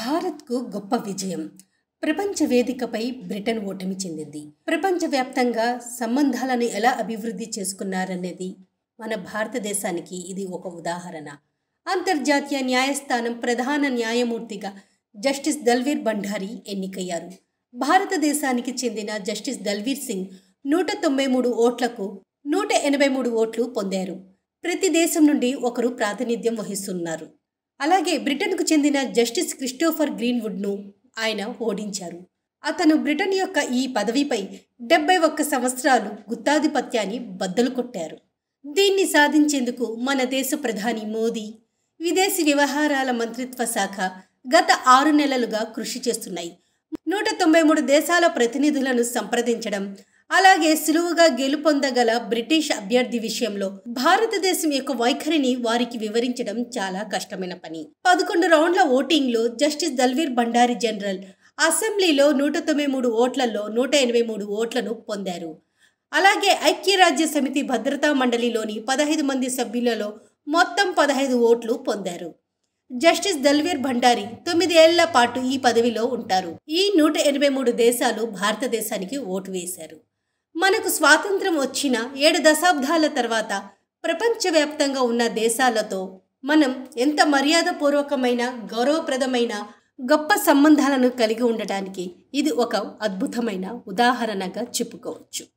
భారత్కు గొప్ప విజయం ప్రపంచ వేదికపై బ్రిటన్ ఓటమి చెందింది ప్రపంచవ్యాప్తంగా సంబంధాలను ఎలా అభివృద్ధి చేసుకున్నారనేది మన భారతదేశానికి ఇది ఒక ఉదాహరణ అంతర్జాతీయ న్యాయస్థానం ప్రధాన న్యాయమూర్తిగా జస్టిస్ దల్వీర్ భండారి ఎన్నికయ్యారు భారతదేశానికి చెందిన జస్టిస్ దల్వీర్ సింగ్ నూట తొంభై మూడు ఓట్లకు నూట ఎనభై మూడు ఓట్లు పొందారు ప్రతి దేశం నుండి ఒకరు ప్రాతినిధ్యం వహిస్తున్నారు అలాగే బ్రిటన్కు చెందిన జస్టిస్ క్రిస్టోఫర్ గ్రీన్వుడ్ను ఆయన ఓడించారు అతను బ్రిటన్ యొక్క ఈ పదవిపై డెబ్బై ఒక్క సంవత్సరాలు గుత్తాధిపత్యాన్ని బద్దలు కొట్టారు దీన్ని సాధించేందుకు మన దేశ ప్రధాని మోదీ విదేశీ వ్యవహారాల మంత్రిత్వ శాఖ గత ఆరు నెలలుగా కృషి చేస్తున్నాయి నూట తొంభై మూడు దేశాల ప్రతినిధులను సంప్రదించడం అలాగే సులువుగా గెలుపొందగల బ్రిటిష్ అభ్యర్థి విషయంలో భారతదేశం యొక్క వైఖరిని వారికి వివరించడం చాలా కష్టమైన పని పదకొండు రౌండ్ల ఓటింగ్లో జస్టిస్ దల్వీర్ భండారి జనరల్ అసెంబ్లీలో నూట తొంభై మూడు ఓట్లలో నూట ఎనభై మూడు ఓట్లను పొందారు అలాగే ఐక్యరాజ్య సమితి భద్రతా మండలిలోని పదహైదు మంది సభ్యులలో మొత్తం పదహైదు ఓట్లు పొందారు జస్టిస్ దల్వీర్ భండారి తొమ్మిది ఏళ్ల పాటు ఈ పదవిలో ఉంటారు ఈ నూట ఎనభై మూడు దేశాలు భారతదేశానికి ఓటు వేశారు మనకు స్వాతంత్రం వచ్చిన ఏడు దశాబ్దాల తర్వాత ప్రపంచవ్యాప్తంగా ఉన్న దేశాలతో మనం ఎంత మర్యాదపూర్వకమైన గౌరవప్రదమైన గొప్ప సంబంధాలను కలిగి ఉండటానికి ఇది ఒక అద్భుతమైన ఉదాహరణగా చెప్పుకోవచ్చు